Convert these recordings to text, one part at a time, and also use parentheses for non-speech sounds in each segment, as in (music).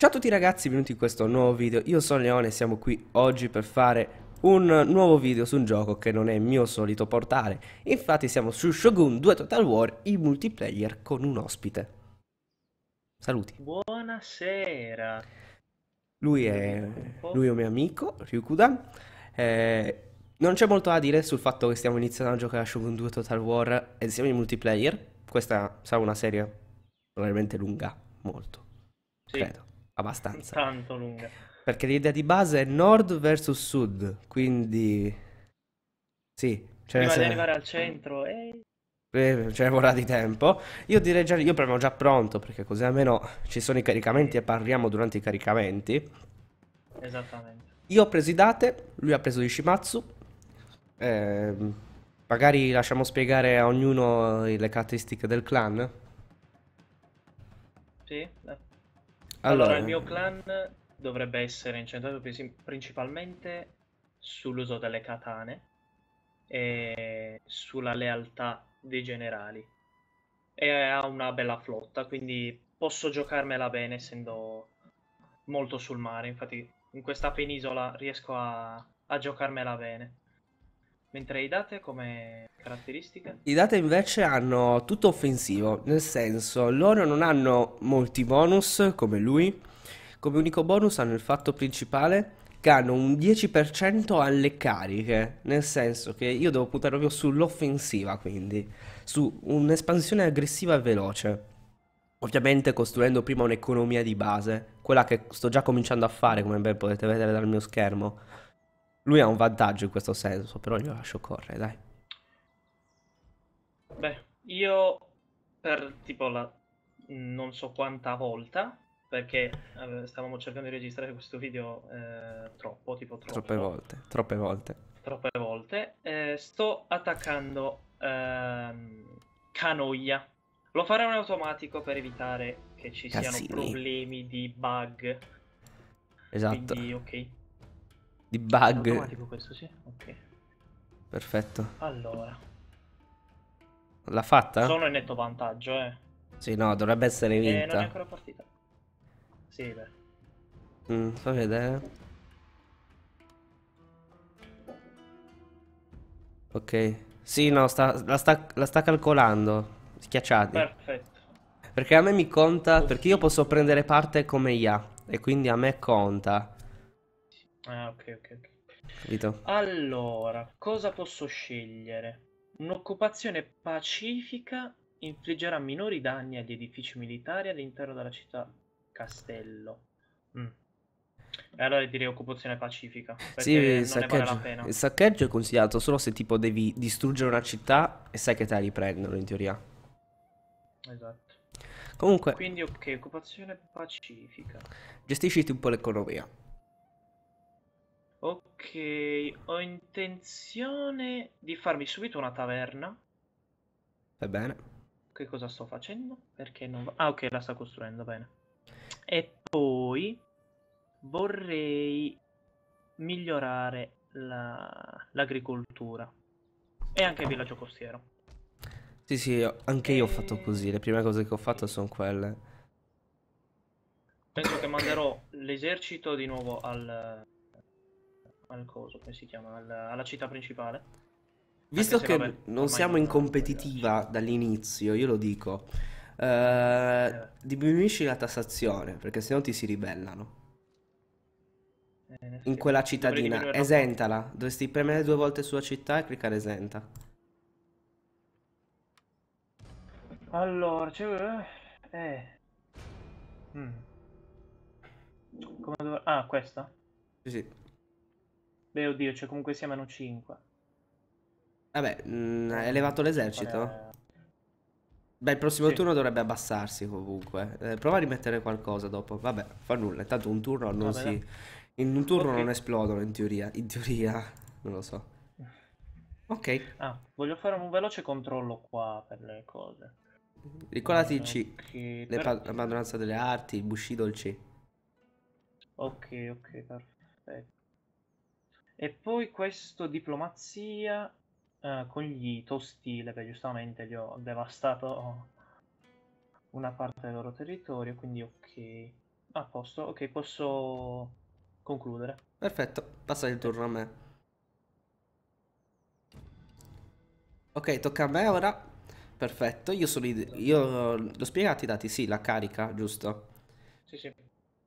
Ciao a tutti ragazzi, benvenuti in questo nuovo video, io sono Leone e siamo qui oggi per fare un nuovo video su un gioco che non è il mio solito portale Infatti siamo su Shogun 2 Total War in multiplayer con un ospite Saluti Buonasera Lui è, lui è un mio amico, Ryukuda eh, Non c'è molto da dire sul fatto che stiamo iniziando a giocare a Shogun 2 Total War e siamo in multiplayer Questa sarà una serie probabilmente lunga, molto, sì. credo abbastanza. Tanto lunga. Perché l'idea di base è nord versus sud, quindi... Sì. Cioè Prima se... di arrivare al centro, e... Eh, ce ne vorrà di tempo. Io direi già, io premo già pronto perché così almeno ci sono i caricamenti e parliamo durante i caricamenti. Esattamente. Io ho preso i date, lui ha preso Ishimatsu. Eh, magari lasciamo spiegare a ognuno eh, le caratteristiche del clan. Sì, allora, il mio clan dovrebbe essere incentrato principalmente sull'uso delle katane e sulla lealtà dei generali. E ha una bella flotta, quindi posso giocarmela bene essendo molto sul mare. Infatti in questa penisola riesco a, a giocarmela bene. Mentre i date come caratteristiche? I date invece hanno tutto offensivo, nel senso loro non hanno molti bonus come lui, come unico bonus hanno il fatto principale che hanno un 10% alle cariche, nel senso che io devo puntare proprio sull'offensiva, quindi su un'espansione aggressiva e veloce. Ovviamente costruendo prima un'economia di base, quella che sto già cominciando a fare, come ben potete vedere dal mio schermo. Lui ha un vantaggio in questo senso, però glielo lascio correre, dai. Beh, io per tipo la non so quanta volta, perché eh, stavamo cercando di registrare questo video eh, troppo, tipo troppo. Troppe volte, troppe volte. Troppe volte. Eh, sto attaccando ehm, Canoia. Lo farò in automatico per evitare che ci Cazzini. siano problemi di bug. Esatto. Quindi, ok di bug. Questo, sì? Ok. Perfetto. Allora. L'ha fatta? Sono in netto vantaggio, eh. Sì, no, dovrebbe essere vinta. Eh, non è ancora partita. Sì, beh. Mm, fa vedere. Ok. Sì, no, sta, la, sta, la sta calcolando. Schiacciati. Perfetto. Perché a me mi conta, perché io posso prendere parte come IA, e quindi a me conta. Ah, ok, ok, Capito? Allora, cosa posso scegliere? Un'occupazione pacifica infliggerà minori danni agli edifici militari all'interno della città castello. Mm. E allora direi occupazione pacifica. Sì, il saccheggio, vale il eh, saccheggio, è consigliato solo se tipo devi distruggere una città e sai che te la riprendono in teoria. Esatto. Comunque. Quindi ok, occupazione pacifica. Gestisci un po' l'economia. Ok, ho intenzione di farmi subito una taverna. Va bene. Che cosa sto facendo? Perché non va... Ah, ok, la sta costruendo, bene. E poi vorrei migliorare la... l'agricoltura e anche il villaggio costiero. Sì, sì, anche io ho fatto così. Le prime cose che ho fatto sono quelle. Penso che manderò l'esercito di nuovo al al coso, come si chiama, alla, alla città principale. Visto che vabbè, non siamo in competitiva dall'inizio, io lo dico, eh, eh, diminuisci la tassazione perché sennò ti si ribellano. Eh, in quella cittadina, esentala. Dovresti premere due volte sulla città e cliccare esenta. Allora, c'è... Eh. eh. Mm. Dove... Ah, questa? Sì, sì. Beh, oddio, cioè comunque siamo a 5. Vabbè, mh, eh, mm, eh, è elevato l'esercito? Beh, il prossimo sì. turno dovrebbe abbassarsi comunque. Eh, prova a rimettere qualcosa dopo. Vabbè, fa nulla. Intanto un turno non Vabbè, si... In un turno okay. non esplodono, in teoria. In teoria, non lo so. Ok. Ah, voglio fare un veloce controllo qua per le cose. Ricordati il C. Okay, La padronanza delle arti, il Bushido il C. Ok, ok, perfetto. E poi questo diplomazia eh, con gli tostile, perché giustamente gli ho devastato una parte del loro territorio, quindi ok. A posto, ok, posso concludere. Perfetto, passa il turno a me. Ok, tocca a me ora. Perfetto, io sono... Io l'ho spiegato i dati, sì, la carica, giusto? Sì, sì.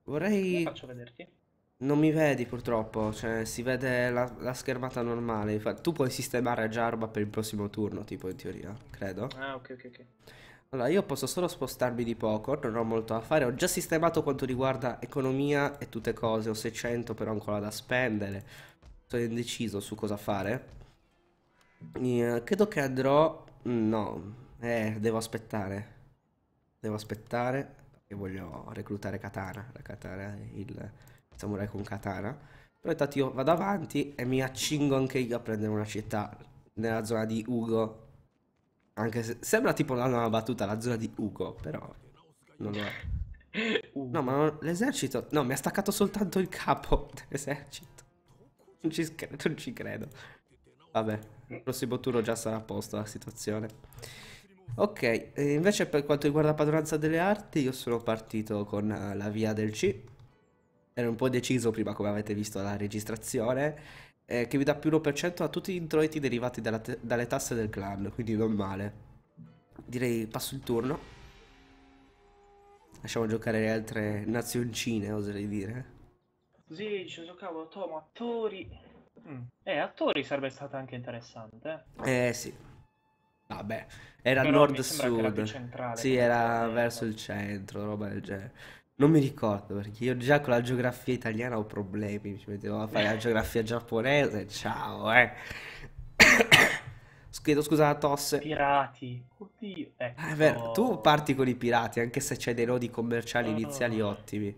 Vorrei... Lo faccio vederti. Non mi vedi purtroppo, cioè si vede la, la schermata normale. tu puoi sistemare Jarba per il prossimo turno, tipo in teoria, credo. Ah, ok, ok, ok. Allora, io posso solo spostarmi di poco, non ho molto da fare. Ho già sistemato quanto riguarda economia e tutte cose. Ho 600 però ancora da spendere. Sono indeciso su cosa fare. Eh, credo che andrò... No, eh, devo aspettare. Devo aspettare perché voglio reclutare Katana. La Katana è il samurai con katana. Però intanto io vado avanti e mi accingo anche io a prendere una città nella zona di Ugo. Anche se sembra tipo la nuova battuta, la zona di Ugo, però non lo è. No, ma l'esercito... No, mi ha staccato soltanto il capo (laughs) dell'esercito. Non, non ci credo. Vabbè, il prossimo turno già sarà a posto la situazione. Ok, invece per quanto riguarda la padronanza delle arti, io sono partito con eh, la via del C, ero un po' deciso prima come avete visto la registrazione, eh, che mi dà più 1% a tutti gli introiti derivati te- dalle tasse del clan, quindi non male. Direi passo il turno. Lasciamo giocare le altre nazioncine, oserei dire. Sì, ci giocavo Tom, attori. Mm. Eh, attori sarebbe stata anche interessante. Eh. eh sì. Vabbè, era nord-sud. Sì, era verso il centro, roba del genere. Non mi ricordo perché io già con la geografia italiana ho problemi, Mi mettevo a fare la geografia giapponese, ciao eh. (coughs) Chiedo scusa la tosse. Pirati. Oddio. Ecco. Ah, beh, tu parti con i pirati anche se c'hai dei nodi commerciali no, ah. iniziali no, no. ottimi.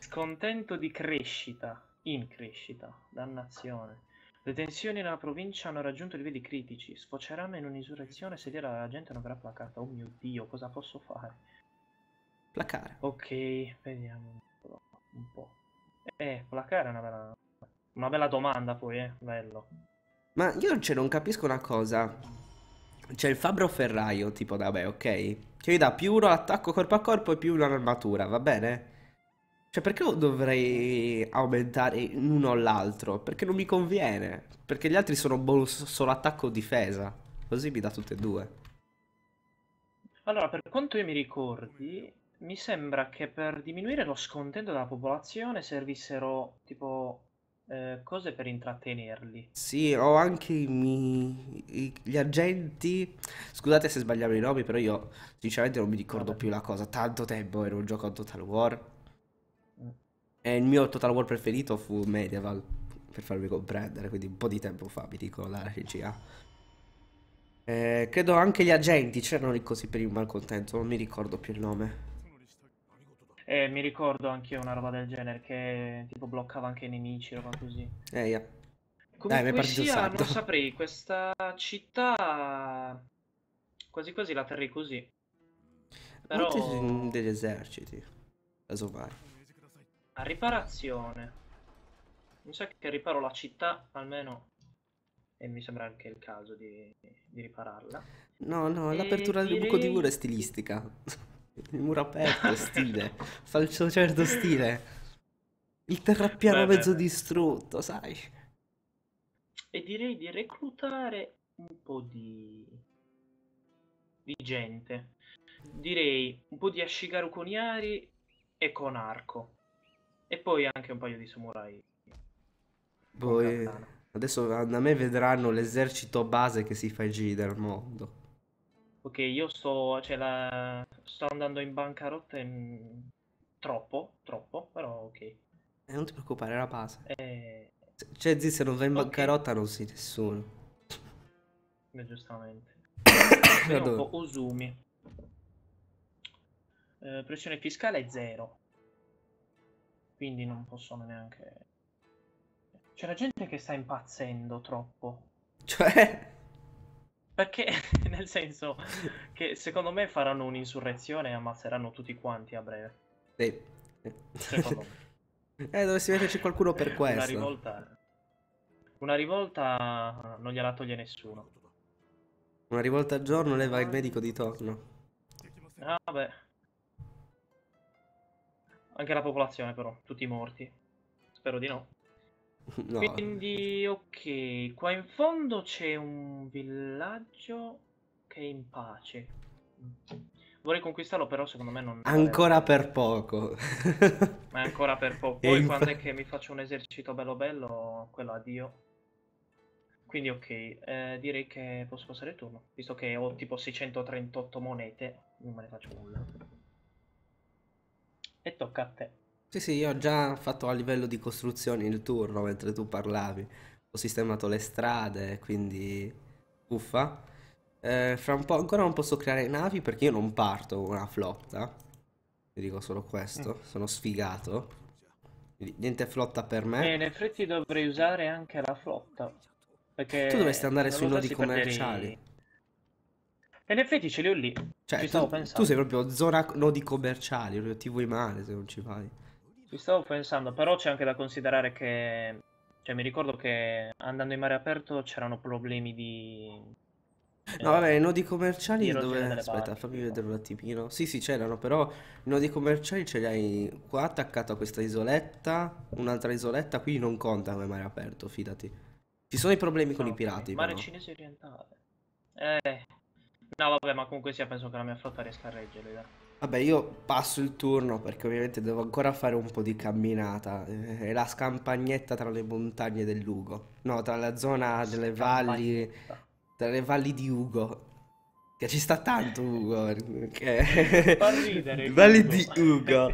Scontento di crescita, in crescita, dannazione. Le tensioni nella provincia hanno raggiunto livelli critici. Sfocerà in un'insurrezione se la gente non verrà placata. Oh mio dio, cosa posso fare? Placare. Ok, vediamo un po'. Eh, placare è una bella, una bella domanda poi, eh, bello. Ma io cioè, non capisco una cosa. C'è il fabbro ferraio, tipo, vabbè, ok? Che mi dà più uno all'attacco corpo a corpo e più uno all'armatura, va bene? Cioè, perché dovrei aumentare uno o l'altro? Perché non mi conviene. Perché gli altri sono bonus solo attacco o difesa. Così mi dà tutte e due. Allora, per quanto io mi ricordi, mi sembra che per diminuire lo scontento della popolazione servissero tipo eh, cose per intrattenerli. Sì, ho anche i, mi- gli agenti. Scusate se sbagliavo i nomi, però io sinceramente non mi ricordo più la cosa. Tanto tempo ero un gioco a Total War. Mm. E il mio Total War preferito fu Medieval, per farvi comprendere, quindi un po' di tempo fa mi dico la regia. Eh, credo anche gli agenti c'erano lì così per il malcontento, non mi ricordo più il nome. Eh, mi ricordo anche io una roba del genere che tipo bloccava anche i nemici, roba così. Eh, yeah. Comunque Dai, sia, non (laughs) saprei, questa città quasi quasi la terrei così. Però... Molti degli eserciti, Adesso vai. A riparazione. Mi sa che riparo la città, almeno... E mi sembra anche il caso di, di ripararla. No, no, e l'apertura direi... del buco di muro è stilistica. (laughs) Il muro aperto, stile. Sta il certo stile. Il terrapiano beh, mezzo distrutto, sai. E direi di reclutare un po' di... di gente. Direi un po' di Ashigaru con Iari e con arco. E poi anche un paio di samurai. Poi adesso a me vedranno l'esercito base che si fa giro dal mondo ok, io sto, cioè la, sto andando in bancarotta in... troppo, troppo, però ok. E eh, non ti preoccupare, era pace. Eh... Cioè, zi, se non vai in okay. bancarotta non sei nessuno. Beh, giustamente. però, (coughs) Osumi. Eh, pressione fiscale è zero. Quindi non possono neanche... C'è la gente che sta impazzendo troppo. Cioè... Perché, (laughs) nel senso che secondo me faranno un'insurrezione e ammazzeranno tutti quanti a breve. Sì. Secondo me. (laughs) Eh, dovresti metterci qualcuno per questo. Una rivolta... Una rivolta non gliela toglie nessuno. Una rivolta al giorno leva il medico di torno. Ah, beh. Anche la popolazione, però. Tutti morti. Spero di no. No. Quindi, ok, qua in fondo c'è un villaggio che è in pace. Vorrei conquistarlo, però secondo me non... Ancora vale. per poco. (laughs) Ma è ancora per poco. Poi in... quando è che mi faccio un esercito bello bello, quello addio. Quindi ok, eh, direi che posso passare il turno, visto che ho tipo 638 monete, non me ne faccio nulla. E tocca a te. Sì, sì, io ho già fatto a livello di costruzioni il turno mentre tu parlavi. Ho sistemato le strade, quindi uffa. Eh, fra un po' ancora non posso creare navi perché io non parto con una flotta. Ti dico solo questo, mm. sono sfigato. niente flotta per me. Eh, in effetti dovrei usare anche la flotta. Perché tu dovresti andare sui nodi commerciali. Perderei... E in effetti ce li ho lì. Cioè, tu, tu, sei proprio zona nodi commerciali, proprio ti vuoi male se non ci vai. Ci stavo pensando, però c'è anche da considerare che... Cioè, mi ricordo che andando in mare aperto c'erano problemi di... No, vabbè, i nodi commerciali dove... Aspetta, parti, fammi vedere un attimino. Sì, sì, c'erano, però i nodi commerciali ce li hai qua attaccato a questa isoletta, un'altra isoletta, qui non conta come mare aperto, fidati. Ci sono i problemi no, con ah, okay. i pirati, Mare però. cinese orientale. Eh... No, vabbè, ma comunque sia, penso che la mia flotta riesca a reggere, dai. Vabbè, io passo il turno perché ovviamente devo ancora fare un po' di camminata. Eh, è la scampagnetta tra le montagne del Lugo. No, tra la zona delle valli, tra le valli di Ugo. Che ci sta tanto Ugo. Perché... (laughs) Fa ridere. valli di Ugo.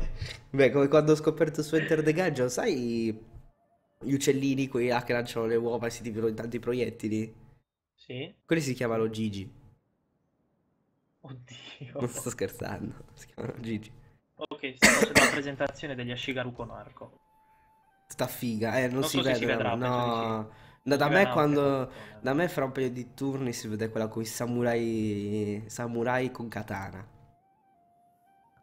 Beh, come quando ho scoperto su Enter the Gungeon, sai gli uccellini, quelli là che lanciano le uova e si dividono in tanti proiettili? Sì. Quelli si chiamano Gigi. Oddio. Non sto scherzando, si chiamano Gigi. Ok, sto facendo la presentazione degli Ashigaru con arco. Sta figa, eh, non, non si, so vede, si vedrà, no. No, da me quando da me fra un paio di turni si vede quella con i samurai samurai con katana.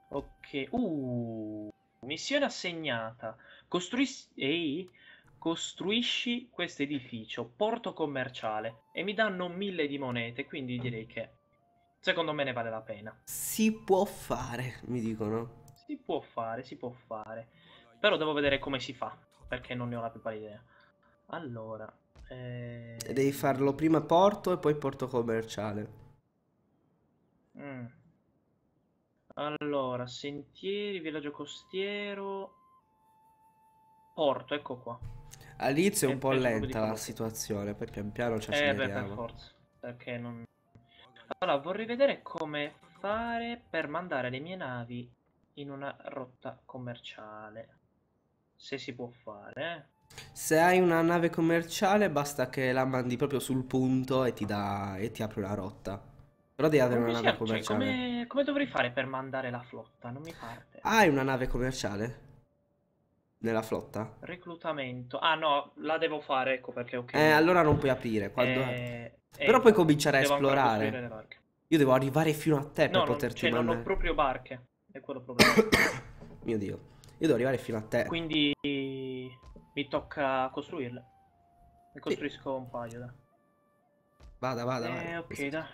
Ok. Uh, missione assegnata. Costruisci ehi, costruisci questo edificio, porto commerciale e mi danno mille di monete, quindi direi che Secondo me ne vale la pena. Si può fare, mi dicono. Si può fare, si può fare. Però devo vedere come si fa, perché non ne ho la più pari idea. Allora... Eh... Devi farlo prima porto e poi porto commerciale. Mm. Allora, sentieri, villaggio costiero... Porto, ecco qua. All'inizio è un po' lenta la situazione, perché pian piano ci eh, acceleriamo. Eh per forza, perché non... Allora, vorrei vedere come fare per mandare le mie navi in una rotta commerciale. Se si può fare. Eh. Se hai una nave commerciale basta che la mandi proprio sul punto e ti, dà, e ti apre una rotta. Però devi avere una nave cioè, commerciale. Cioè, come, come dovrei fare per mandare la flotta? Non mi parte. Hai una nave commerciale? Nella flotta? Reclutamento. Ah no, la devo fare, ecco perché ok. Eh, allora non puoi aprire. Quando... Eh, eh, Però puoi cominciare a esplorare. Io devo arrivare fino a te no, per poterci cioè, mandare. non ho proprio barche. È quello il problema. (coughs) Mio Dio. Io devo arrivare fino a te. Quindi mi tocca costruirle. Ne costruisco e... un paio, da. Vada, vada, eh, vada. ok, da.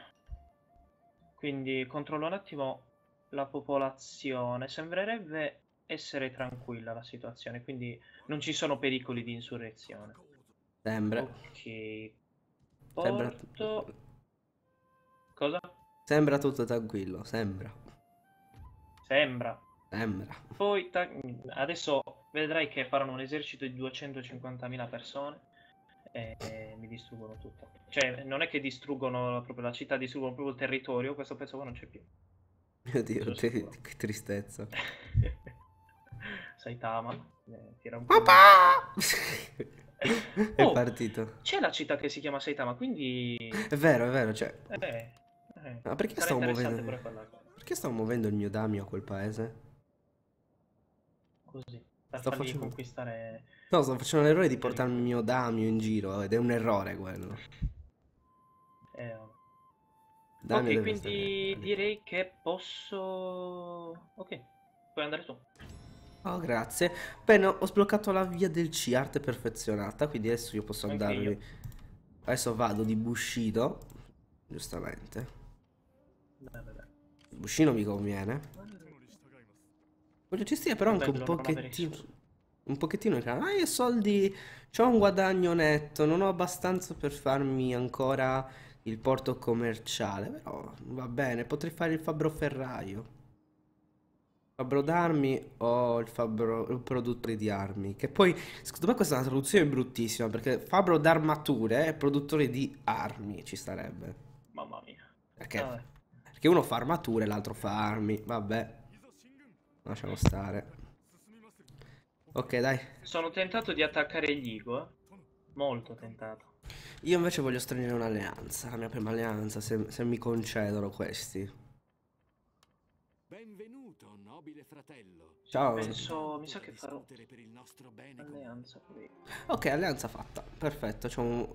Quindi controllo un attimo la popolazione. Sembrerebbe essere tranquilla la situazione, quindi non ci sono pericoli di insurrezione. Sembra. Ok. Porto... Sembra tutto... Cosa? Sembra tutto tranquillo, sembra. Sembra. Sembra. Poi ta... adesso vedrai che faranno un esercito di 250.000 persone e mi distruggono tutto. Cioè, non è che distruggono proprio la città, distruggono proprio il territorio, questo pezzo qua non c'è più. Mio Dio, che tristezza. (laughs) Saitama. Eh, tira un po Papà! (laughs) è oh, partito. C'è la città che si chiama Saitama, quindi... È vero, è vero, cioè... Eh, eh. Ma perché stavo muovendo... Perché stavo muovendo il mio Damio a quel paese? Così, per sto facendo... conquistare... No, sto facendo l'errore di portare il mio Damio in giro, ed è un errore quello. Eh, Damio ok, quindi stare. direi che posso... Ok, puoi andare tu. Oh, grazie. Bene, ho sbloccato la via del C-Art perfezionata, quindi adesso io posso Anche andarmi... Adesso vado di Bushido, giustamente. Beh, beh, Bushido mi conviene. Voglio gestire però anche un pochettino... Un pochettino in canale. Ah, io soldi... C'ho un guadagno netto, non ho abbastanza per farmi ancora il porto commerciale, però va bene, potrei fare il fabbroferraio fabbro d'armi o il fabbro il produttore di armi. Che poi, secondo me, questa è una traduzione bruttissima perché fabbro d'armature e produttore di armi ci starebbe. Mamma mia. Perché? Ah, perché uno fa armature e l'altro fa armi. Vabbè. Lasciamo stare. Ok, dai. Sono tentato di attaccare gli Igo, eh. Molto tentato. Io invece voglio stringere un'alleanza, la mia prima alleanza, se, se mi concedono questi. Benvenuto nobile fratello. Ciao. Penso, mi sa che farò alleanza. Ok, alleanza fatta. Perfetto, c'ho un,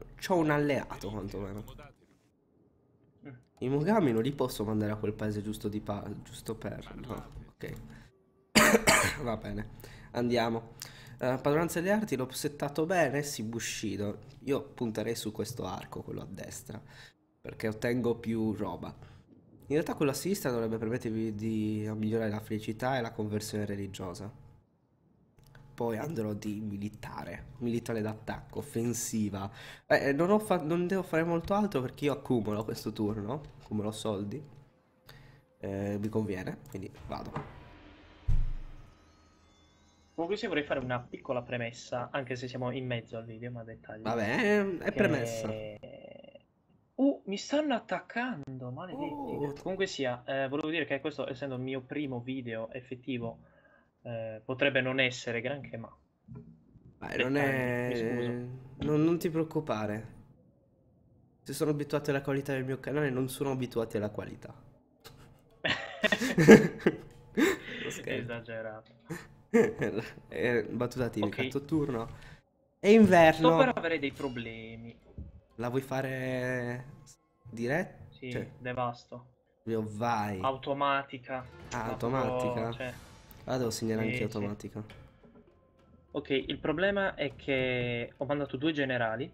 un, alleato quantomeno. Mm. I Mogami non li posso mandare a quel paese giusto di pa giusto per... No, ok. (coughs) Va bene, andiamo. Uh, padronanza delle arti l'ho settato bene, si Bushido. Io punterei su questo arco, quello a destra, perché ottengo più roba. In realtà quella sinistra dovrebbe permettervi di migliorare la felicità e la conversione religiosa. Poi andrò di militare, militare d'attacco, offensiva. Eh, eh non, non, devo fare molto altro perché io accumulo questo turno, accumulo soldi. Eh, mi conviene, quindi vado. Comunque se vorrei fare una piccola premessa, anche se siamo in mezzo al video, ma dettagli. Vabbè, è che... premessa. Uh, mi stanno attaccando, maledetti. Oh. Comunque sia, eh, volevo dire che questo, essendo il mio primo video effettivo, eh, potrebbe non essere granché, ma... Beh, non è... Non, non, ti preoccupare. Se sono abituati alla qualità del mio canale, non sono abituati alla qualità. (laughs) Esagerato. è (laughs) eh, battuta tipica, okay. turno. È inverno. Sto per avere dei problemi. La vuoi fare diretta? Sì, cioè... devasto. Io vai. Automatica. Ah, automatica? Pro... Cioè... La ah, devo segnare sì, anche automatica. Sì. Ok, il problema è che ho mandato due generali.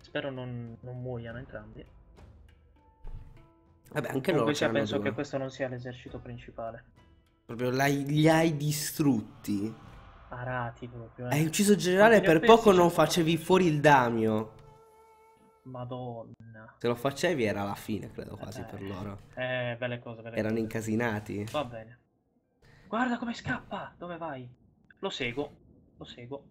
Spero non, non muoiano entrambi. Vabbè, anche loro. Invece penso due. che questo non sia l'esercito principale. Proprio li hai distrutti. Parati proprio. Eh. Hai ucciso il generale e per poco non facevi fuori il Damio. Madonna. Se lo facevi era la fine, credo quasi eh, per loro. Eh, belle cose, belle Erano cose. incasinati. Va bene. Guarda come scappa! Dove vai? Lo seguo, lo seguo.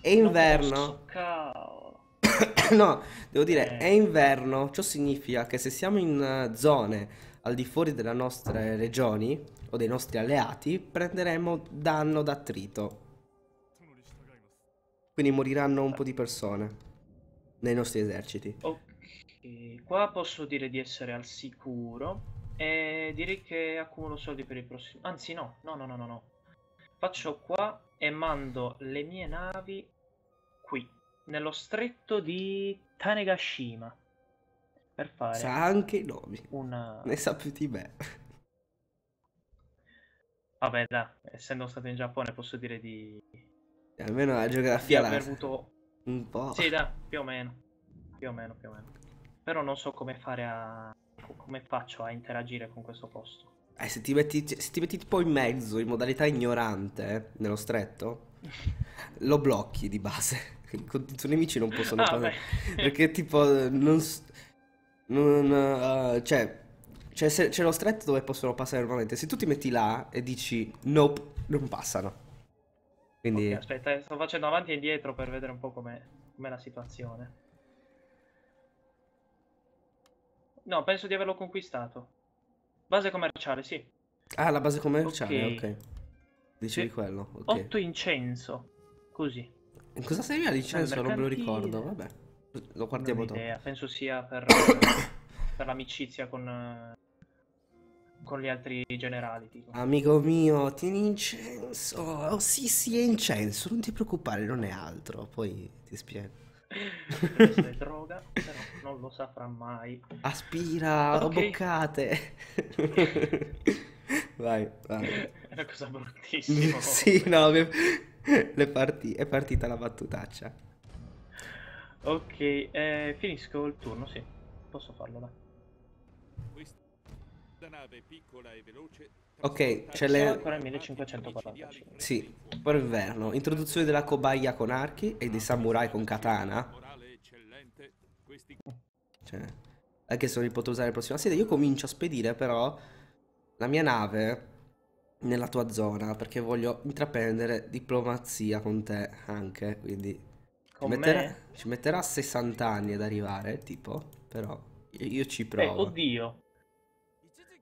È inverno. (coughs) no, devo dire, eh. è inverno. Ciò significa che se siamo in eh, zone al di fuori delle nostre regioni o dei nostri alleati, prenderemo danno d'attrito. Quindi moriranno un po' di persone nei nostri eserciti. Ok, qua posso dire di essere al sicuro e direi che accumulo soldi per il prossimo... Anzi no, no, no, no, no, no. Faccio qua e mando le mie navi qui, nello stretto di Tanegashima. Per fare... Sa anche i nomi. Una... Ne sa più di me. Vabbè, da, essendo stato in Giappone posso dire di... Almeno la geografia... Di aver avuto un po'. Sì, da, più o meno. Più o meno, più o meno. Però non so come fare a... come faccio a interagire con questo posto. Eh, se ti metti, se ti metti tipo in mezzo, in modalità ignorante, eh, nello stretto, (laughs) lo blocchi di base. (laughs) I tuoi nemici non possono... Ah, perché tipo, non... non uh, cioè, c'è, cioè, c'è lo stretto dove possono passare normalmente. Se tu ti metti là e dici, nope, non passano. Quindi... Okay, aspetta, sto facendo avanti e indietro per vedere un po' com'è, com'è la situazione. No, penso di averlo conquistato. Base commerciale, sì. Ah, la base commerciale, ok. okay. Dicevi sì. quello, ok. 8 incenso, così. In cosa serviva l'incenso? Non me lo ricordo, vabbè. Lo guardiamo dopo. Penso sia per, (coughs) per l'amicizia con, eh, con gli altri generali. Tipo. Amico mio, tieni incenso. Oh, sì, sì, è incenso. Non ti preoccupare, non è altro. Poi ti spiego. Questa è (laughs) droga, però non lo saprà mai. Aspira, okay. boccate. (laughs) vai, vai. È una cosa bruttissima. (laughs) sì, no, parti è partita la battutaccia. Ok, eh, finisco il turno, sì. Posso farlo, dai nave piccola e veloce Ok, c'è le... Sì, per inverno. Introduzione della cobaia con archi e dei samurai con katana. Mm. Cioè, anche se non li potrò usare la prossima sede. Io comincio a spedire però la mia nave nella tua zona perché voglio intraprendere diplomazia con te anche, quindi... Con ci, metterà, ci metterà 60 anni ad arrivare, tipo, però io, io ci eh, provo. Eh, oddio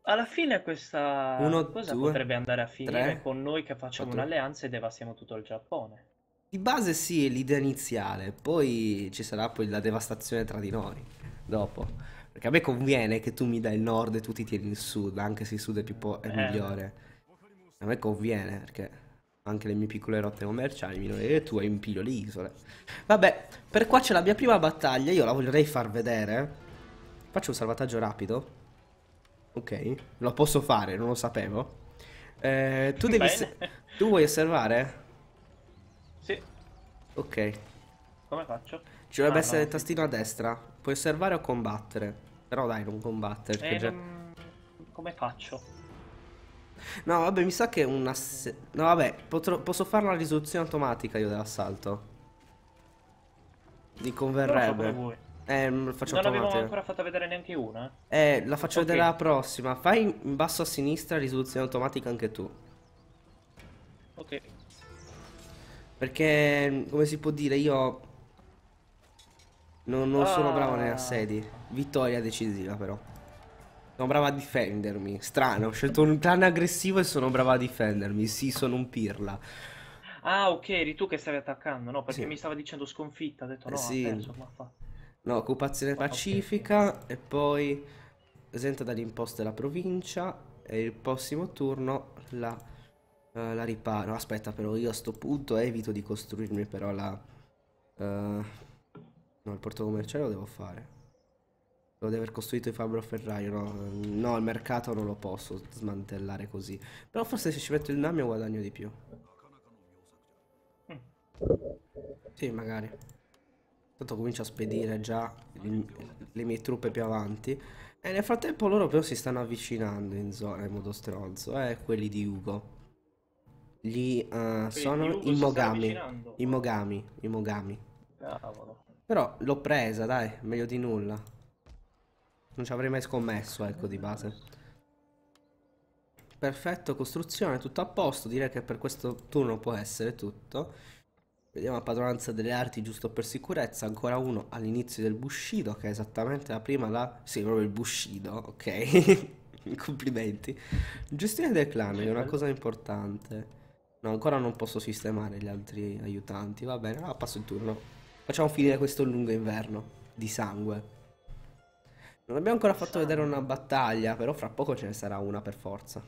alla fine questa Uno, cosa due, potrebbe andare a finire tre, con noi che facciamo quattro. un'alleanza e devastiamo tutto il Giappone. Di base sì, è l'idea iniziale, poi ci sarà poi la devastazione tra di noi, dopo. Perché a me conviene che tu mi dai il nord e tu ti tieni il sud, anche se il sud è, più po- è eh. migliore. A me conviene, perché anche le mie piccole rotte commerciali minori e eh, tu hai un piglio le isole. Vabbè, per qua c'è la mia prima battaglia, io la vorrei far vedere. Faccio un salvataggio rapido. Ok, lo posso fare, non lo sapevo. Eh, tu devi... Tu vuoi osservare? Sì. Ok. Come faccio? Ci dovrebbe ah, essere no. il tastino a destra. Puoi osservare o combattere. Però dai, non combattere. Eh, già... Ehm, come faccio? No, vabbè, mi sa che una... No, vabbè, potrò... posso fare una risoluzione automatica io dell'assalto. Mi converrebbe. Eh, lo faccio non l'avevamo ancora fatto vedere neanche una. Eh, eh la faccio okay. vedere la prossima. Fai in basso a sinistra risoluzione automatica anche tu. Ok. Perché, come si può dire, io... Non, non ah. sono bravo nelle ah. assedi. Vittoria decisiva, però. Sono bravo a difendermi. Strano, ho scelto un clan aggressivo e sono bravo a difendermi. Sì, sono un pirla. Ah, ok, eri tu che stavi attaccando, no? Perché sì. mi stava dicendo sconfitta, ho detto eh, no, sì. ha perso, ma fa... No, occupazione ah, pacifica okay. e poi esenta dalle imposte la provincia e il prossimo turno la, uh, la riparo. aspetta però io a sto punto evito di costruirmi però la... Uh, no, il porto commerciale lo devo fare. Devo aver costruito il fabbro ferraio, no? No, il mercato non lo posso smantellare così. Però forse se ci metto il Namio guadagno di più. Mm. Sì, magari. Intanto comincio a spedire già le mie truppe più avanti. E nel frattempo loro però si stanno avvicinando in zona in modo stronzo, eh, quelli di Ugo. Gli uh, sono i Mogami. I Mogami, i Mogami. Però l'ho presa, dai, meglio di nulla. Non ci avrei mai scommesso, ecco, di base. Perfetto, costruzione, tutto a posto. Direi che per questo turno può essere tutto. Vediamo la padronanza delle arti giusto per sicurezza, ancora uno all'inizio del Bushido, che è esattamente la prima la... Sì, proprio il Bushido, ok. (laughs) Complimenti. Gestione del clan è una cosa importante. No, ancora non posso sistemare gli altri aiutanti. Va bene, allora passo il turno. Facciamo finire questo lungo inverno di sangue. Non abbiamo ancora fatto sangue. vedere una battaglia, però fra poco ce ne sarà una per forza.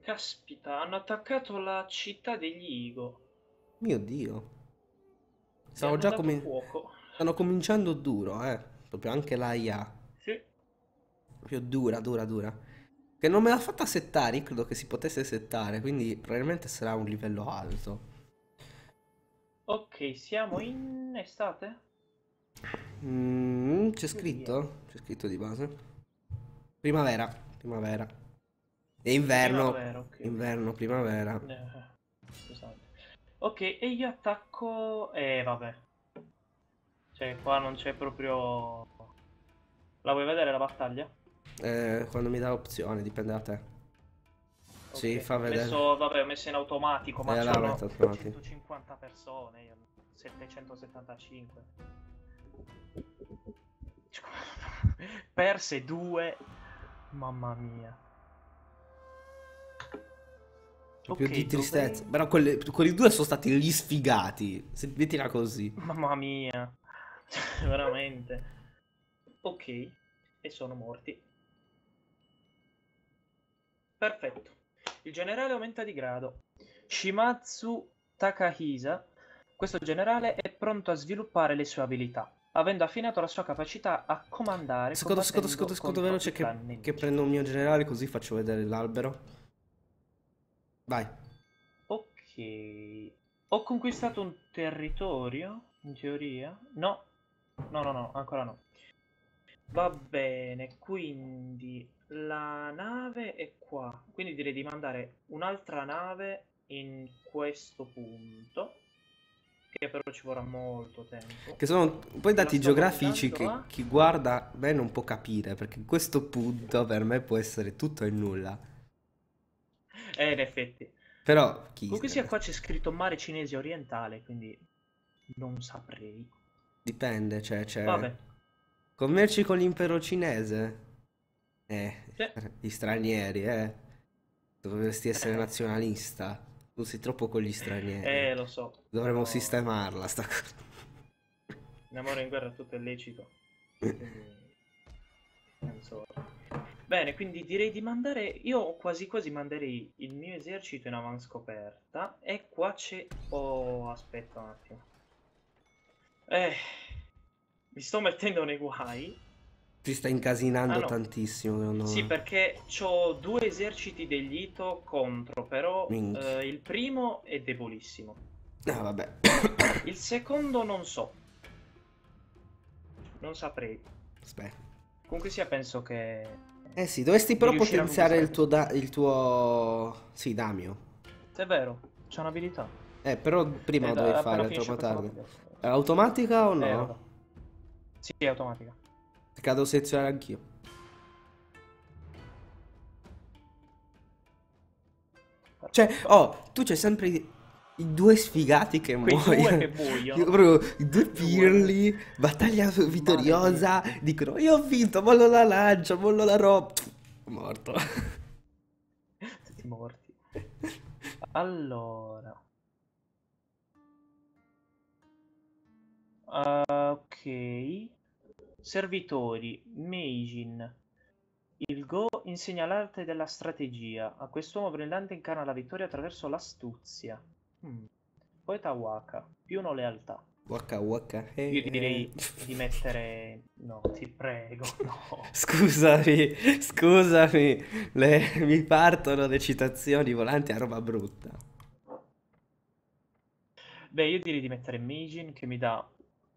Caspita, hanno attaccato la città degli Igo. Mio Dio. Stavo già come... fuoco. Stanno cominciando duro, eh. Proprio anche l'AIA. Sì. Proprio dura, dura, dura. Che non me l'ha fatta settare, io credo che si potesse settare, quindi probabilmente sarà un livello alto. Ok, siamo in estate? Mm, c'è scritto? C'è scritto di base. Primavera, primavera. E inverno. Primavera, okay. Inverno, primavera. Eh. Ok, e io attacco... Eh, vabbè. Cioè, qua non c'è proprio... La vuoi vedere la battaglia? Eh, quando mi dà l'opzione, dipende da te. Okay. Sì, fa vedere. Ho messo, vabbè, ho messo in automatico, ma eh, c'erano 150 persone, io... 775. Perse due, mamma mia. Proprio okay, di tristezza. Dovrei... Però quelli, quelli due sono stati gli sfigati. Se mettila così. Mamma mia. (laughs) Veramente. Ok. E sono morti. Perfetto. Il generale aumenta di grado. Shimatsu Takahisa. Questo generale è pronto a sviluppare le sue abilità avendo affinato la sua capacità a comandare. Secondo, secondo, secondo, secondo veloce che, che prendo un mio generale così faccio vedere l'albero. Vai. Ok. Ho conquistato un territorio, in teoria? No. No, no, no, ancora no. Va bene, quindi la nave è qua. Quindi direi di mandare un'altra nave in questo punto. Che però ci vorrà molto tempo. Che sono poi dati geografici che a... Eh. chi guarda bene non può capire, perché questo punto per me può essere tutto e nulla. Eh, in effetti. Però chi Comunque sia qua c'è scritto mare cinese orientale, quindi non saprei. Dipende, cioè c'è Vabbè. commerci con l'impero cinese. Eh, sì. gli stranieri, eh. Dovresti essere eh. nazionalista. Usi troppo con gli stranieri. Eh, lo so. Dovremmo no. sistemarla sta cosa. L'amore in guerra tutto è lecito. (laughs) Quindi... Penso Bene, quindi direi di mandare. Io quasi quasi manderei il mio esercito in avanscoperta. E qua c'è. Oh, aspetta un attimo. Eh. Mi sto mettendo nei guai. Ti sta incasinando ah, no. tantissimo. Leonora. Sì, perché ho due eserciti degli Ito contro. Però eh, il primo è debolissimo. Ah, vabbè. (coughs) il secondo non so. Non saprei. Aspetta. Comunque sia, penso che eh sì, dovresti però potenziare il tuo, da- il tuo... Sì, Damio. È vero, c'è un'abilità. Eh, però prima eh, lo dovevi fare, è troppo tardi. È automatica o no? Eh, sì, è automatica. Perché la devo selezionare anch'io. Cioè, oh, tu c'è sempre i due sfigati che Quei muoiono. Due che muoiono. Proprio, due pirli, battaglia vittoriosa, dicono io ho vinto, mollo la lancia, mollo la roba. Morto. Tutti morti. Allora. Ah, ok. Servitori, Meijin. Il Go insegna l'arte della strategia. A quest'uomo brillante incarna la vittoria attraverso l'astuzia. Mm. Poeta Waka, più no lealtà. Waka waka. Eh, Io ti direi eh. (laughs) di mettere... No, ti prego, (laughs) no. Scusami, scusami. Le... Mi partono le citazioni volanti a roba brutta. Beh, io direi di mettere Mijin che mi dà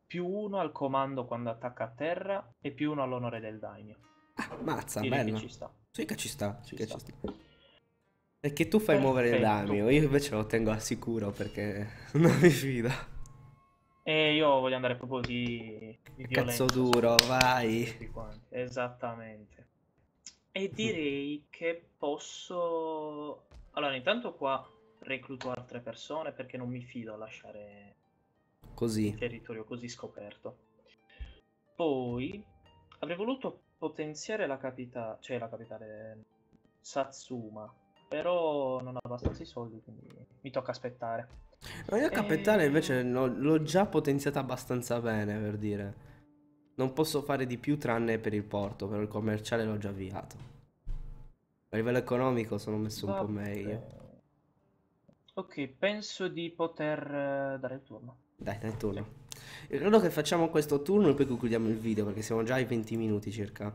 più uno al comando quando attacca a terra e più uno all'onore del daimyo. Ah, mazza, direi bello. Che ci sta. Sì che ci sta, ci, sì sta. ci sta. Perché tu fai Perfetto. muovere il damio, io invece lo tengo al sicuro perché (laughs) non mi fido. E io voglio andare proprio di... di Cazzo duro, vai! Esattamente. E direi che posso... Allora, intanto qua recluto altre persone perché non mi fido a lasciare così. il territorio così scoperto. Poi avrei voluto potenziare la capitale, cioè la capitale Satsuma, però non ho abbastanza soldi, quindi mi tocca aspettare. Ma io a ehm, Cappettale e... invece no, l'ho già potenziata abbastanza bene, per dire. Non posso fare di più tranne per il porto, però il commerciale l'ho già avviato. A livello economico sono messo Va un po' meglio. Ok, penso di poter eh, dare il turno. Dai, dai il turno. Sì. Credo che facciamo questo turno e poi concludiamo il video perché siamo già ai 20 minuti circa.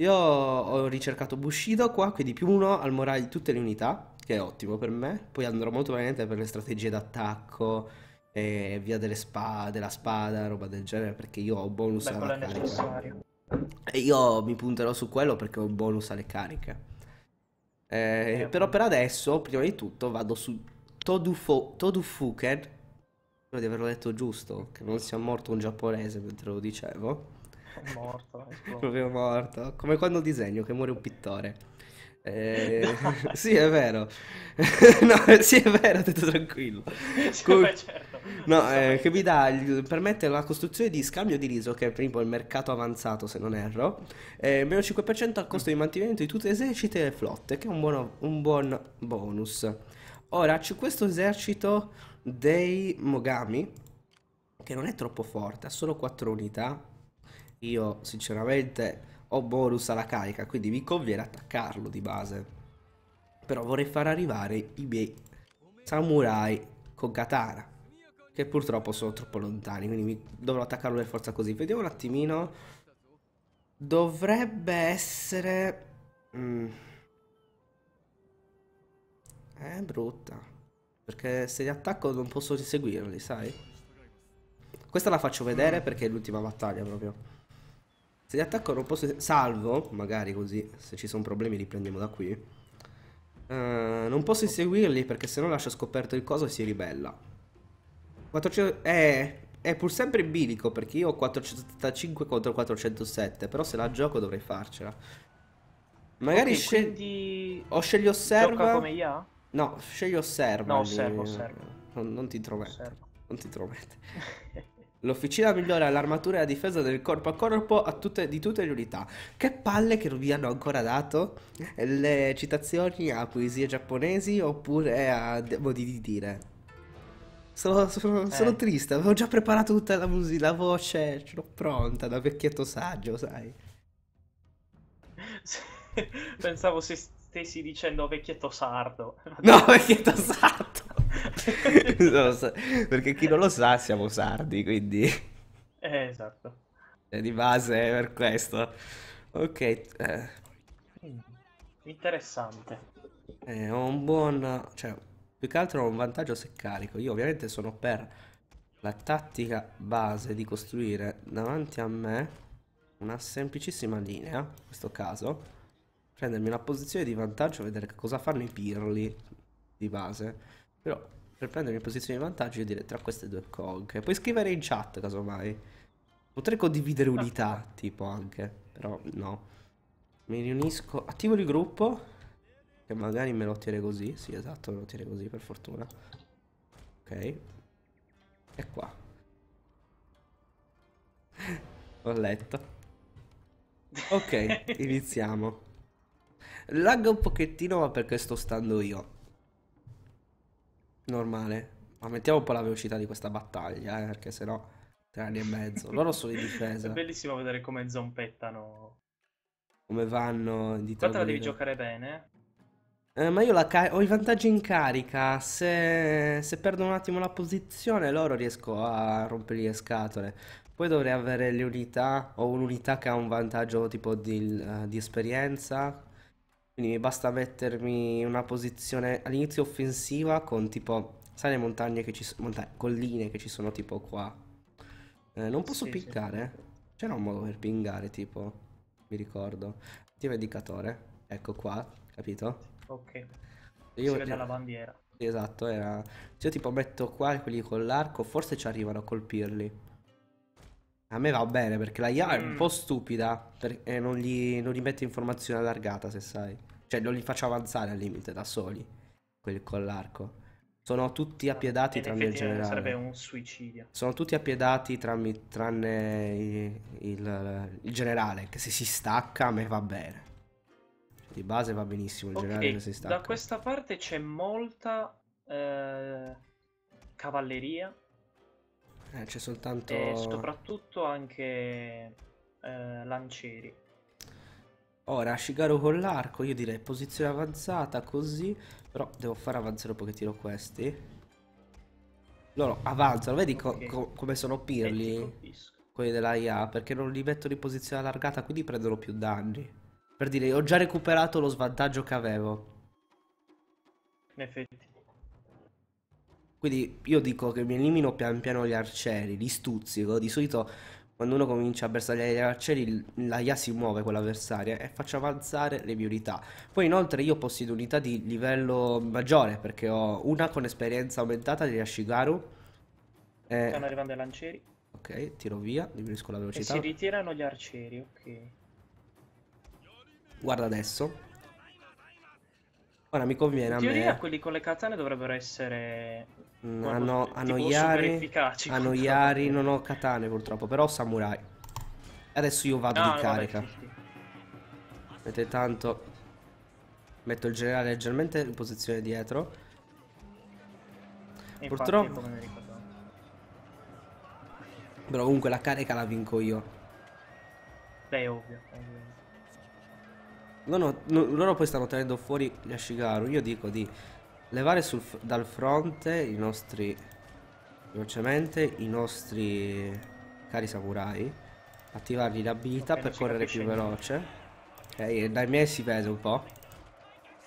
Io ho ricercato Bushido qua, quindi più uno al morale di tutte le unità, che è ottimo per me. Poi andrò molto probabilmente per le strategie d'attacco, e via delle spa, della spada, roba del genere, perché io ho bonus Beh, alla carica. E io mi punterò su quello perché ho un bonus alle cariche. Eh, eh, però per adesso, prima di tutto, vado su Todufo, Todufuken. Spero di averlo detto giusto, che non sia morto un giapponese mentre lo dicevo. È (laughs) morto. È ecco. proprio morto. Come quando disegno che muore un pittore. Eh, (laughs) sì, è vero. (laughs) no, sì, è vero, detto tranquillo. Sì, cioè, Com- certo. No, eh, che vi dà, permette la costruzione di scambio di riso, che è tipo il mercato avanzato, se non erro, eh, meno 5% al costo di mantenimento di tutte le esercite e flotte, che è un, buono- un buon bonus. Ora, c'è questo esercito dei Mogami, che non è troppo forte, ha solo 4 unità, io sinceramente ho bonus alla carica, quindi mi conviene attaccarlo di base. Però vorrei far arrivare i miei samurai con katana, che purtroppo sono troppo lontani, quindi dovrò attaccarlo per forza così. Vediamo un attimino. Dovrebbe essere... Mm. È brutta. Perché se li attacco non posso seguirli, sai? Questa la faccio vedere perché è l'ultima battaglia proprio. Se li attacco non posso... Salvo, magari così, se ci sono problemi li prendiamo da qui. Uh, non posso inseguirli perché se no lascia scoperto il coso e si ribella. 400... Eh, è pur sempre bilico perché io ho 475 contro 407, però se la gioco dovrei farcela. Magari okay, scegli... Quindi... O scegli osserva... come IA? No, scegli osserva. No, osserva, osserva. Non, non ti intromettere. Non ti intromettere. (laughs) L'officina migliora l'armatura e la difesa del corpo a corpo a tutte, di tutte le unità. Che palle che non vi hanno ancora dato le citazioni a poesie giapponesi oppure a modi di dire. Sono, sono, eh. sono triste, avevo già preparato tutta la musica, la voce, ce l'ho pronta da vecchietto saggio, sai. (laughs) Pensavo se stessi dicendo vecchietto sardo. No, vecchietto sardo. (laughs) Perché chi non lo sa siamo sardi, quindi... Eh, esatto. È di base per questo. Ok. Eh. Mm, interessante. Eh, ho un buon... Cioè, più che altro ho un vantaggio se carico. Io ovviamente sono per la tattica base di costruire davanti a me una semplicissima linea, in questo caso, prendermi una posizione di vantaggio, vedere cosa fanno i pirli di base. Però per prendere in posizione di vantaggio e dire tra queste due conche. Puoi scrivere in chat casomai. Potrei condividere unità, (laughs) tipo anche, però no. Mi riunisco, attivo il gruppo, che magari me lo tiene così, sì esatto, me lo tiene così per fortuna. Ok. E qua. (laughs) Ho letto. Ok, (laughs) iniziamo. Lagga un pochettino ma perché sto stando io normale. Aumentiamo un po' la velocità di questa battaglia, eh, perché sennò tre anni e mezzo. Loro sono in difesa. È bellissimo vedere come zompettano. Come vanno di Qua te la devi giocare bene. Eh, eh ma io ho i vantaggi in carica. Se, se perdo un attimo la posizione, loro riesco a rompergli le scatole. Poi dovrei avere le unità o un'unità che ha un vantaggio tipo di, uh, di esperienza quindi mi basta mettermi in una posizione all'inizio offensiva con tipo, sai le montagne che ci sono, monta colline che ci sono tipo qua. Eh, non posso sì, pingare? C'era un modo per pingare tipo, mi ricordo. Attiva vendicatore, ecco qua, capito? Ok. Io, si vede la bandiera. Esatto, era... Se io cioè, tipo metto qua quelli con l'arco, forse ci arrivano a colpirli. A me va bene perché la IA è un mm. po' stupida e non gli, non gli mette informazione allargata, se sai. Cioè non li faccio avanzare al limite da soli, quelli con l'arco. Sono tutti appiedati tranne il eh, generale. Sarebbe un suicidio. Sono tutti appiedati tranne, tranne il, il, il, generale, che se si stacca a me va bene. Cioè, di base va benissimo il okay, generale che si stacca. Da questa parte c'è molta eh, cavalleria. Eh, c'è soltanto... E soprattutto anche eh, lancieri. Ora, Shigaru con l'arco, io direi posizione avanzata, così. Però devo far avanzare un pochettino questi. Loro avanzano, vedi co co come sono pirli quelli della IA, perché non li mettono in posizione allargata, quindi prendono più danni. Per dire, ho già recuperato lo svantaggio che avevo. In effetti. Quindi io dico che mi elimino pian piano gli arcieri, li stuzzico. Di solito quando uno comincia a bersagliare gli arcieri, la IA si muove con l'avversaria e faccio avanzare le mie unità. Poi inoltre io possiedo unità di livello maggiore perché ho una con esperienza aumentata di Ashigaru. E... Eh, Stanno arrivando i lancieri. Ok, tiro via, diminuisco la velocità. E si ritirano gli arcieri, ok. Guarda adesso. Ora mi conviene In teoria, quelli con le katane dovrebbero essere Mm, hanno, hanno Yari, efficaci, non ho katane purtroppo, però ho samurai. Adesso io vado no, di carica. Vabbè, sì, sì. Mentre tanto metto il generale leggermente in posizione dietro. E purtroppo... Infatti, però comunque la carica la vinco io. Beh, ovvio. ovvio. No, no, no, loro poi stanno tenendo fuori Yashigaru. Io dico di levare sul, dal fronte i nostri velocemente i nostri cari samurai attivargli l'abilità okay, per correre più veloce ok e dai miei si vede un po'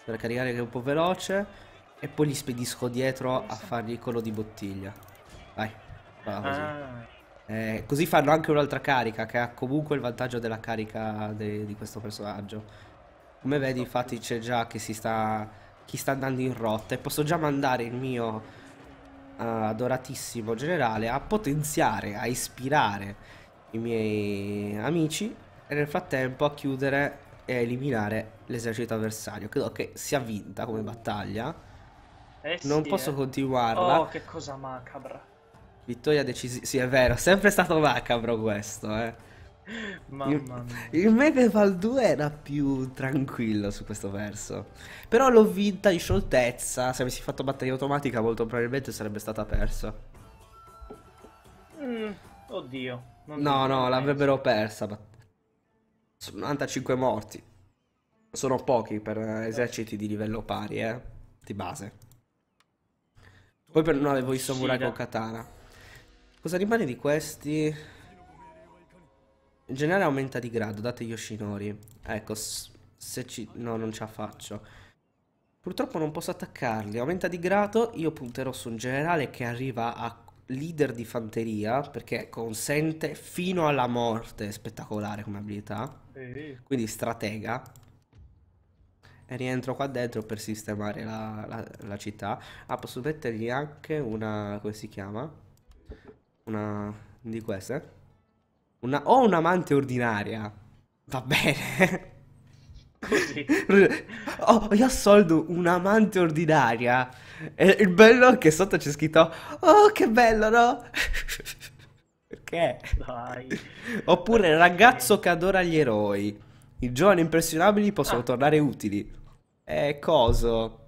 per caricare che è un po' veloce e poi gli spedisco dietro a fargli quello di bottiglia vai va così ah. Eh, così fanno anche un'altra carica che ha comunque il vantaggio della carica de di questo personaggio come vedi infatti c'è già che si sta chi sta andando in rotta e posso già mandare il mio uh, adoratissimo generale a potenziare, a ispirare i miei amici e nel frattempo a chiudere e eliminare l'esercito avversario. Credo che sia vinta come battaglia. Eh sì, non posso eh. continuarla. Oh, che cosa macabra. Vittoria decisiva. Sì, è vero, è sempre stato macabro questo, eh. (laughs) Mamma mia. Il Medieval 2 era più tranquillo su questo verso. Però l'ho vinta in scioltezza. Se avessi fatto battaglia automatica, molto probabilmente sarebbe stata persa. Mm, oddio. no, no, l'avrebbero persa. 95 morti. Sono pochi per eserciti di livello pari, eh. Di base. Poi per... non avevo i samurai con katana. Cosa rimane di questi? Il generale aumenta di grado, date Yoshinori. Ecco, se ci... No, non ce la faccio. Purtroppo non posso attaccarli. Aumenta di grado, io punterò su un generale che arriva a leader di fanteria, perché consente fino alla morte, spettacolare come abilità. Quindi stratega. E rientro qua dentro per sistemare la, la, la città. Ah, posso mettergli anche una... come si chiama? Una di queste? una, o un'amante ordinaria, va bene. Così. (laughs) oh, io assoldo un'amante ordinaria. E il bello è che sotto c'è scritto, oh che bello, no? (laughs) Perché? Dai. Oppure ragazzo che adora gli eroi. I giovani impressionabili possono ah. tornare utili. Eh, coso.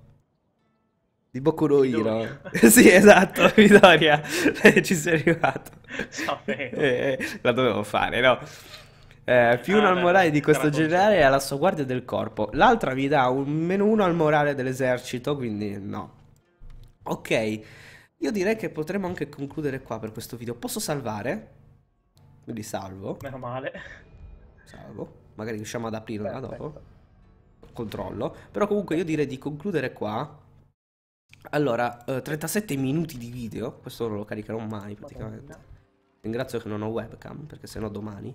Di Boku no Hero. (laughs) sì, esatto, (laughs) Vittoria. (laughs) Ci sei arrivato. Sapevo. Eh, eh, la dovevo fare, no? Eh, più ah, uno al morale di questo generale e alla sua guardia del corpo. L'altra mi dà un meno uno al morale dell'esercito, quindi no. Ok, io direi che potremmo anche concludere qua per questo video. Posso salvare? Quindi salvo. Meno male. Salvo. Magari riusciamo ad aprirla Perfetto. dopo. Controllo. Però comunque io direi di concludere qua allora, eh, 37 minuti di video, questo non lo caricherò mai praticamente. Madonna. Ringrazio che non ho webcam, perché sennò domani...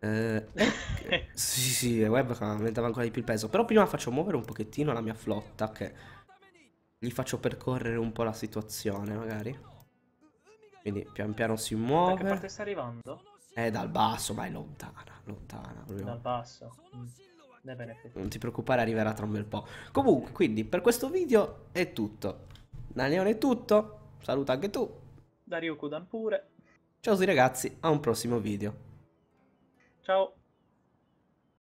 Eh, eh, (laughs) sì, sì, la webcam aumentava ancora di più il peso. Però prima faccio muovere un pochettino la mia flotta, che gli faccio percorrere un po' la situazione, magari. Quindi pian piano si muove. Da che parte sta arrivando? È eh, dal basso, ma è lontana, lontana. Proprio. Dal basso. Mm. Non ti preoccupare, arriverà tra un bel po'. Comunque, quindi, per questo video è tutto. Da è tutto. Saluta anche tu. Dario Kudan pure. Ciao a ragazzi, a un prossimo video. Ciao.